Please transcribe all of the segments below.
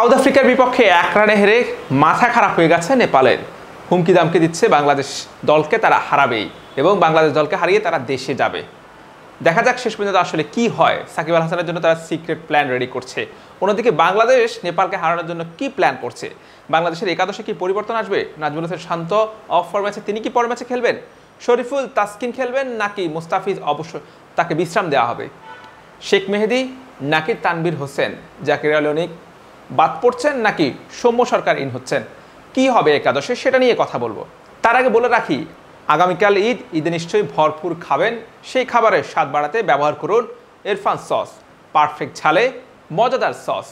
south আফ্রিকার বিপক্ষে এক রানে হেরে মাথা খারাপ হয়ে গেছে নেপালের হুমকি দামকে দিচ্ছে বাংলাদেশ দলকে তারা হারাবেই এবং বাংলাদেশ দলকে হারিয়ে তারা দেশে যাবে দেখা যাক শেষ পর্যন্ত আসলে কি হয় সাকিব আল হাসানের জন্য তারা সিক্রেট প্ল্যান রেডি করছে অন্যদিকে বাংলাদেশ নেপালকে হারানোর জন্য কি প্ল্যান করছে বাংলাদেশের একাদশে কি পরিবর্তন আসবে নাজমুল হোসেন শান্ত অফ ফর ম্যাচে তিনি কি পর ম্যাচে খেলবেন শরীফুল তাসকিন খেলবেন নাকি মুস্তাফিজ অবশ্য তাকে বিশ্রাম দেওয়া হবে শেখ মেহেদি নাকি তানবির হোসেন জাকির আলনিক বাদ পড়ছেন নাকি সৌম্য সরকার ইন হচ্ছেন কি হবে একাদশে সেটা নিয়ে কথা বলবো তার আগে বলে রাখি আগামীকাল ঈদ ঈদে নিশ্চয়ই ভরপুর খাবেন সেই খাবারের স্বাদ বাড়াতে ব্যবহার করুন এরফান সস পারফেক্ট ঝালে মজাদার সস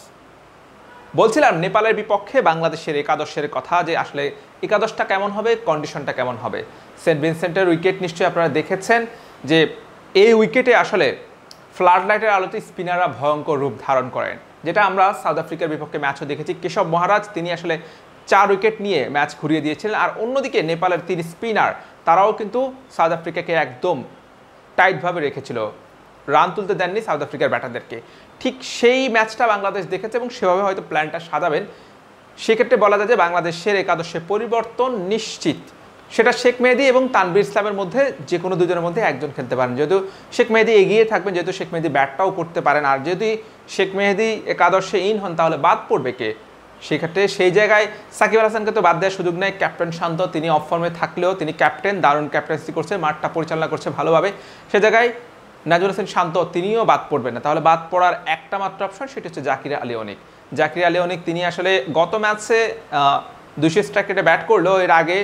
বলছিলাম নেপালের বিপক্ষে বাংলাদেশের একাদশের কথা যে আসলে একাদশটা কেমন হবে কন্ডিশনটা কেমন হবে সেন্ট ভিনসেন্টের উইকেট নিশ্চয়ই আপনারা দেখেছেন যে এই উইকেটে আসলে ফ্লাড লাইটের আলোতে স্পিনাররা ভয়ঙ্কর রূপ ধারণ করেন যেটা আমরা সাউথ আফ্রিকার বিপক্ষে ম্যাচও দেখেছি কেশব মহারাজ তিনি আসলে চার উইকেট নিয়ে ম্যাচ ঘুরিয়ে দিয়েছিলেন আর অন্যদিকে নেপালের তিন স্পিনার তারাও কিন্তু সাউথ আফ্রিকাকে একদম টাইটভাবে রেখেছিল রান তুলতে দেননি সাউথ আফ্রিকার ব্যাটারদেরকে ঠিক সেই ম্যাচটা বাংলাদেশ দেখেছে এবং সেভাবে হয়তো প্ল্যানটা সাজাবেন সেক্ষেত্রে বলা যায় যে বাংলাদেশের একাদশে পরিবর্তন নিশ্চিত সেটা শেখ মেহেদি এবং তানবির ইসলামের মধ্যে যে কোনো দুজনের মধ্যে একজন খেলতে পারেন যেহেতু শেখ মেহেদি এগিয়ে থাকবেন যেহেতু শেখ মেহেদি ব্যাটটাও করতে পারেন আর যদি শেখ মেহেদি একাদশে ইন হন তাহলে বাদ পড়বে কে সেক্ষেত্রে সেই জায়গায় সাকিব আল হাসানকে তো বাদ দেওয়ার সুযোগ নেই ক্যাপ্টেন শান্ত তিনি অফ ফর্মে থাকলেও তিনি ক্যাপ্টেন দারুণ ক্যাপ্টেন্সি করছে মাঠটা পরিচালনা করছে ভালোভাবে সে জায়গায় নাজুল হোসেন শান্ত তিনিও বাদ পড়বেন না তাহলে বাদ পড়ার একটা মাত্র অপশন সেটি হচ্ছে জাকির আলী অনিক জাকির আলী অনিক তিনি আসলে গত ম্যাচে দুশো স্ট্রাইকেটে ব্যাট করলেও এর আগে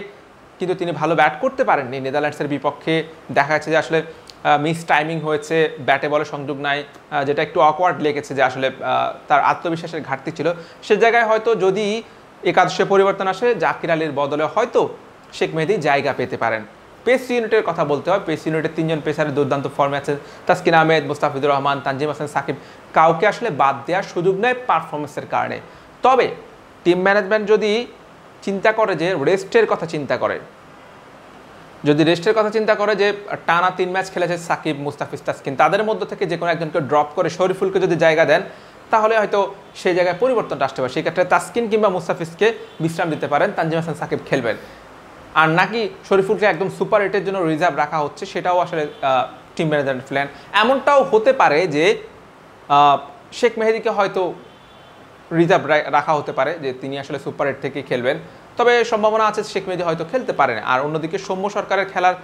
কিন্তু তিনি ভালো ব্যাট করতে পারেননি নেদারল্যান্ডসের বিপক্ষে দেখা যাচ্ছে যে আসলে মিস টাইমিং হয়েছে ব্যাটে বলে সংযোগ নাই যেটা একটু অকওয়ার্ড লেগেছে যে আসলে তার আত্মবিশ্বাসের ঘাটতি ছিল সে জায়গায় হয়তো যদি একাদশে পরিবর্তন আসে জাকির আলীর বদলে হয়তো শেখ মেহেদি জায়গা পেতে পারেন পেস ইউনিটের কথা বলতে হয় পেস ইউনিটের তিনজন পেসারের দুর্দান্ত ফর্মে আছে তাসকিন আহমেদ মুস্তাফিদুর রহমান তানজিম হাসান সাকিব কাউকে আসলে বাদ দেওয়ার সুযোগ নেয় পারফরমেন্সের কারণে তবে টিম ম্যানেজমেন্ট যদি চিন্তা করে যে রেস্টের কথা চিন্তা করে যদি রেস্টের কথা চিন্তা করে যে টানা তিন ম্যাচ খেলেছে সাকিব মুস্তাফিজ তাসকিন তাদের মধ্যে থেকে যে কোনো একজনকে ড্রপ করে শরীফুলকে যদি জায়গা দেন তাহলে হয়তো সেই জায়গায় পরিবর্তনটা আসতে পারে সেক্ষেত্রে তাসকিন কিংবা মুস্তাফিজকে বিশ্রাম দিতে পারেন তানজিম হাসান সাকিব খেলবেন আর নাকি শরীফুলকে একদম সুপার এটের জন্য রিজার্ভ রাখা হচ্ছে সেটাও আসলে টিম ম্যানেজমেন্ট প্ল্যান এমনটাও হতে পারে যে শেখ মেহেদিকে হয়তো রিজার্ভ রাখা হতে পারে যে তিনি আসলে সুপার এইট থেকেই খেলবেন তবে সম্ভাবনা আছে শেখ মেহেদি হয়তো খেলতে পারেন আর অন্যদিকে সৌম্য সরকারের খেলার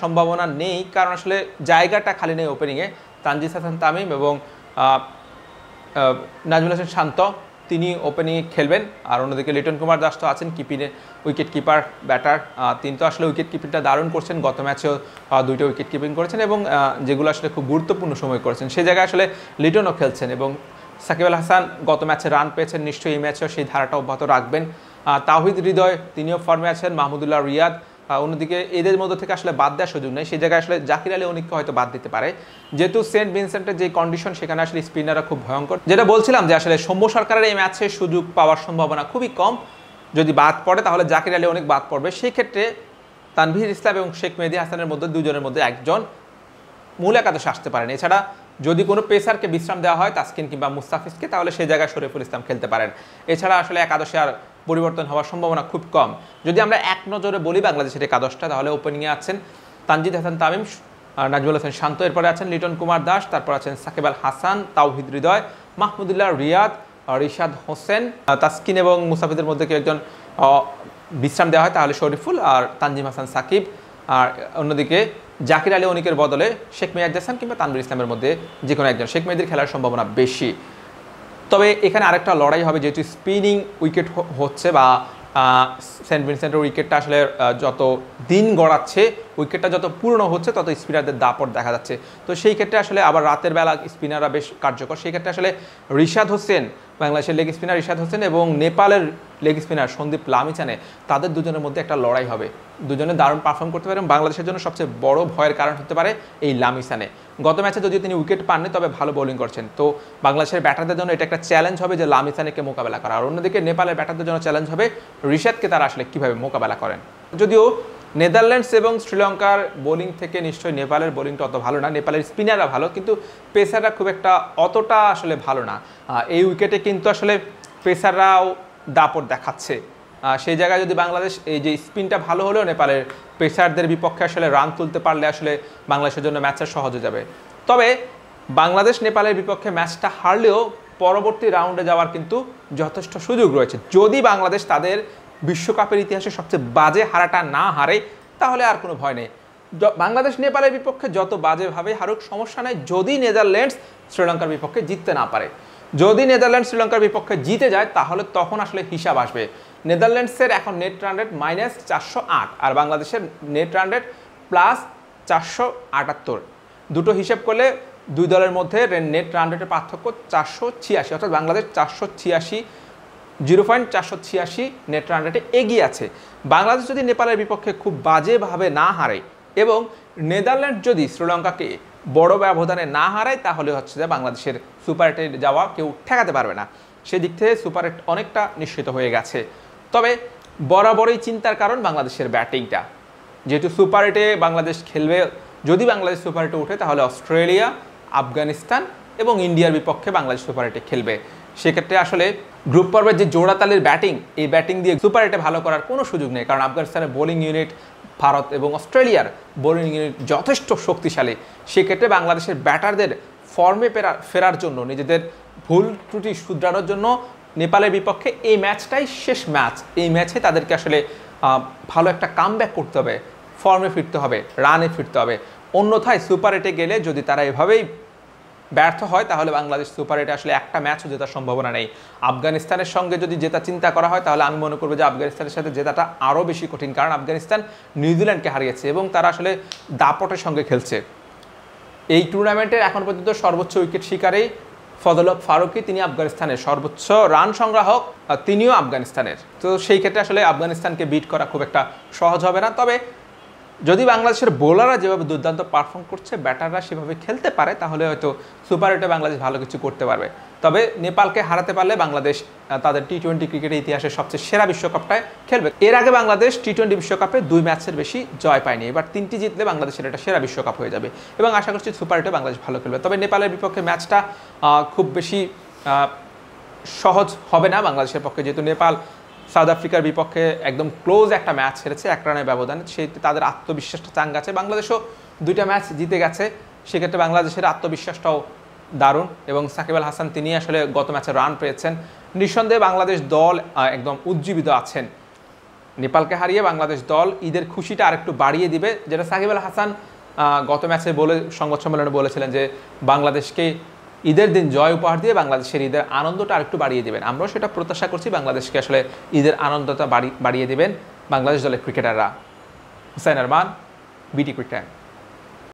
সম্ভাবনা নেই কারণ আসলে জায়গাটা খালি নেই ওপেনিংয়ে তানজিস হাসান তামিম এবং নাজমুল হাসান শান্ত তিনি ওপেনিংয়ে খেলবেন আর অন্যদিকে লিটন কুমার দাস তো আছেন কিপিনে উইকেট কিপার ব্যাটার তিনি তো আসলে উইকেট কিপিংটা দারুণ করছেন গত ম্যাচেও দুইটা উইকেট কিপিং করেছেন এবং যেগুলো আসলে খুব গুরুত্বপূর্ণ সময় করেছেন সে জায়গায় আসলে লিটনও খেলছেন এবং সাকিব আল হাসান গত ম্যাচে রান পেয়েছেন নিশ্চয়ই এই ম্যাচেও সেই ধারাটা অব্যাহত রাখবেন তাহিদ হৃদয় তিনিও ফর্মে আছেন মাহমুদুল্লাহ রিয়াদ অন্যদিকে এদের মধ্যে থেকে আসলে বাদ দেওয়ার সুযোগ নেই সেই জায়গায় আসলে জাকির আলী অনেককে হয়তো বাদ দিতে পারে যেহেতু সেন্ট ভিনসেন্টের যে কন্ডিশন সেখানে আসলে স্পিনাররা খুব ভয়ঙ্কর যেটা বলছিলাম যে আসলে সৌম্য সরকারের এই ম্যাচে সুযোগ পাওয়ার সম্ভাবনা খুবই কম যদি বাদ পড়ে তাহলে জাকির আলী অনেক বাদ পড়বে সেই ক্ষেত্রে তানভীর ইসলাম এবং শেখ মেহেদি হাসানের মধ্যে দুজনের মধ্যে একজন মূল একাদশে আসতে পারেন এছাড়া যদি কোনো পেসারকে বিশ্রাম দেওয়া হয় তাসকিন কিংবা মুস্তাফিজকে তাহলে সেই জায়গায় শরীফুল ইসলাম খেলতে পারেন এছাড়া আসলে একাদশে আর পরিবর্তন হওয়ার সম্ভাবনা খুব কম যদি আমরা এক নজরে বলি বাংলাদেশের একাদশটা তাহলে ওপেনিংয়ে আছেন তানজিদ হাসান তামিম নাজমুল হোসেন শান্ত এরপরে আছেন লিটন কুমার দাস তারপর আছেন সাকিব আল হাসান তাওহিদ হৃদয় মাহমুদুল্লাহ রিয়াদ রিশাদ হোসেন তাসকিন এবং মুসাফিদের মধ্যে কেউ একজন বিশ্রাম দেওয়া হয় তাহলে শরীফুল আর তানজিম হাসান সাকিব আর অন্যদিকে জাকির আলী অনিকের বদলে শেখ মেয়াদ জাসান কিংবা তানবির ইসলামের মধ্যে যে কোনো একজন শেখ মেয়াদের খেলার সম্ভাবনা বেশি তবে এখানে আরেকটা লড়াই হবে যেহেতু স্পিনিং উইকেট হচ্ছে বা সেন্ট ভিনসেন্টের উইকেটটা আসলে যত দিন গড়াচ্ছে উইকেটটা যত পূর্ণ হচ্ছে তত স্পিনারদের দাপট দেখা যাচ্ছে তো সেই ক্ষেত্রে আসলে আবার রাতের বেলা স্পিনাররা বেশ কার্যকর সেই ক্ষেত্রে আসলে রিশাদ হোসেন বাংলাদেশের লেগ স্পিনার রিশাদ হোসেন এবং নেপালের লেগ স্পিনার সন্দীপ লামিচানে তাদের দুজনের মধ্যে একটা লড়াই হবে দুজনে দারুণ পারফর্ম করতে পারে বাংলাদেশের জন্য সবচেয়ে বড় ভয়ের কারণ হতে পারে এই লামিসানে গত ম্যাচে যদি তিনি উইকেট পাননি তবে ভালো বোলিং করছেন তো বাংলাদেশের ব্যাটারদের জন্য এটা একটা চ্যালেঞ্জ হবে যে লামিসানেকে মোকাবেলা করা আর অন্যদিকে নেপালের ব্যাটারদের জন্য চ্যালেঞ্জ হবে ঋষাদকে তারা আসলে কীভাবে মোকাবেলা করেন যদিও নেদারল্যান্ডস এবং শ্রীলঙ্কার বোলিং থেকে নিশ্চয়ই নেপালের বোলিংটা অত ভালো না নেপালের স্পিনাররা ভালো কিন্তু পেসাররা খুব একটা অতটা আসলে ভালো না এই উইকেটে কিন্তু আসলে পেসাররাও দাপট দেখাচ্ছে সেই জায়গায় যদি বাংলাদেশ এই যে স্পিনটা ভালো হলেও নেপালের পেসারদের বিপক্ষে আসলে রান তুলতে পারলে আসলে বাংলাদেশের জন্য ম্যাচটা সহজ হয়ে যাবে তবে বাংলাদেশ নেপালের বিপক্ষে ম্যাচটা হারলেও পরবর্তী রাউন্ডে যাওয়ার কিন্তু যথেষ্ট সুযোগ রয়েছে যদি বাংলাদেশ তাদের বিশ্বকাপের ইতিহাসে সবচেয়ে বাজে হারাটা না হারে তাহলে আর কোনো ভয় নেই বাংলাদেশ নেপালের বিপক্ষে যত বাজেভাবে হারুক সমস্যা নেই যদি নেদারল্যান্ডস শ্রীলঙ্কার বিপক্ষে জিততে না পারে যদি নেদারল্যান্ডস শ্রীলঙ্কার বিপক্ষে জিতে যায় তাহলে তখন আসলে হিসাব আসবে নেদারল্যান্ডসের এখন নেট রান রেট মাইনাস চারশো আট আর বাংলাদেশের নেট রান রেট প্লাস চারশো আটাত্তর দুটো হিসেব করলে দুই দলের মধ্যে নেট রান রেটের পার্থক্য চারশো ছিয়াশি অর্থাৎ বাংলাদেশ চারশো ছিয়াশি জিরো পয়েন্ট চারশো ছিয়াশি নেট রান রেটে এগিয়ে আছে বাংলাদেশ যদি নেপালের বিপক্ষে খুব বাজেভাবে না হারে এবং নেদারল্যান্ড যদি শ্রীলঙ্কাকে বড় ব্যবধানে না হারায় তাহলে হচ্ছে যে বাংলাদেশের সুপার এটে যাওয়া কেউ ঠেকাতে পারবে না সেদিক থেকে সুপার এট অনেকটা নিশ্চিত হয়ে গেছে তবে বরাবরই চিন্তার কারণ বাংলাদেশের ব্যাটিংটা যেহেতু সুপার এটে বাংলাদেশ খেলবে যদি বাংলাদেশ সুপার এটে উঠে তাহলে অস্ট্রেলিয়া আফগানিস্তান এবং ইন্ডিয়ার বিপক্ষে বাংলাদেশ সুপার এটে খেলবে সেক্ষেত্রে আসলে গ্রুপ পর্বের যে জোড়াতালের ব্যাটিং এই ব্যাটিং দিয়ে সুপার এটে ভালো করার কোনো সুযোগ নেই কারণ আফগানিস্তানের বোলিং ইউনিট ভারত এবং অস্ট্রেলিয়ার বোলিং ইউনিট যথেষ্ট শক্তিশালী সেক্ষেত্রে বাংলাদেশের ব্যাটারদের ফর্মে ফেরা ফেরার জন্য নিজেদের ভুল ত্রুটি শুধরানোর জন্য নেপালের বিপক্ষে এই ম্যাচটাই শেষ ম্যাচ এই ম্যাচে তাদেরকে আসলে ভালো একটা কাম করতে হবে ফর্মে ফিরতে হবে রানে ফিরতে হবে অন্যথায় সুপার এটে গেলে যদি তারা এভাবেই ব্যর্থ হয় তাহলে বাংলাদেশ সুপার এটা আসলে একটা ম্যাচও জেতার সম্ভাবনা নেই আফগানিস্তানের সঙ্গে যদি জেতা চিন্তা করা হয় তাহলে আমি মনে করবো যে আফগানিস্তানের সাথে জেতাটা আরও বেশি কঠিন কারণ আফগানিস্তান নিউজিল্যান্ডকে হারিয়েছে এবং তারা আসলে দাপটের সঙ্গে খেলছে এই টুর্নামেন্টের এখন পর্যন্ত সর্বোচ্চ উইকেট শিকারেই ফজলক ফারুকি তিনি আফগানিস্তানের সর্বোচ্চ রান সংগ্রাহক তিনিও আফগানিস্তানের তো সেই ক্ষেত্রে আসলে আফগানিস্তানকে বিট করা খুব একটা সহজ হবে না তবে যদি বাংলাদেশের বোলাররা যেভাবে দুর্দান্ত পারফর্ম করছে ব্যাটাররা সেভাবে খেলতে পারে তাহলে হয়তো সুপার এটে বাংলাদেশ ভালো কিছু করতে পারবে তবে নেপালকে হারাতে পারলে বাংলাদেশ তাদের টি টোয়েন্টি ক্রিকেটের ইতিহাসে সবচেয়ে সেরা বিশ্বকাপটায় খেলবে এর আগে বাংলাদেশ টি টোয়েন্টি বিশ্বকাপে দুই ম্যাচের বেশি জয় পায়নি এবার তিনটি জিতলে বাংলাদেশের এটা সেরা বিশ্বকাপ হয়ে যাবে এবং আশা করছি সুপার এটে বাংলাদেশ ভালো খেলবে তবে নেপালের বিপক্ষে ম্যাচটা খুব বেশি সহজ হবে না বাংলাদেশের পক্ষে যেহেতু নেপাল সাউথ আফ্রিকার বিপক্ষে একদম ক্লোজ একটা ম্যাচ হেরেছে এক রানের ব্যবধানে সেই তাদের আত্মবিশ্বাসটা চাঙ্গা আছে বাংলাদেশও দুইটা ম্যাচ জিতে গেছে সেক্ষেত্রে বাংলাদেশের আত্মবিশ্বাসটাও দারুণ এবং সাকিব আল হাসান তিনি আসলে গত ম্যাচে রান পেয়েছেন নিঃসন্দেহে বাংলাদেশ দল একদম উজ্জীবিত আছেন নেপালকে হারিয়ে বাংলাদেশ দল ঈদের খুশিটা আরেকটু বাড়িয়ে দিবে যেটা সাকিব আল হাসান গত ম্যাচে বলে সংবাদ সম্মেলনে বলেছিলেন যে বাংলাদেশকে ঈদের দিন জয় উপহার দিয়ে বাংলাদেশের ঈদের আনন্দটা আরেকটু বাড়িয়ে দেবেন আমরাও সেটা প্রত্যাশা করছি বাংলাদেশকে আসলে ঈদের আনন্দটা বাড়িয়ে দেবেন বাংলাদেশ দলের ক্রিকেটাররা হুসাইন আরমান বিটি ক্রিকেট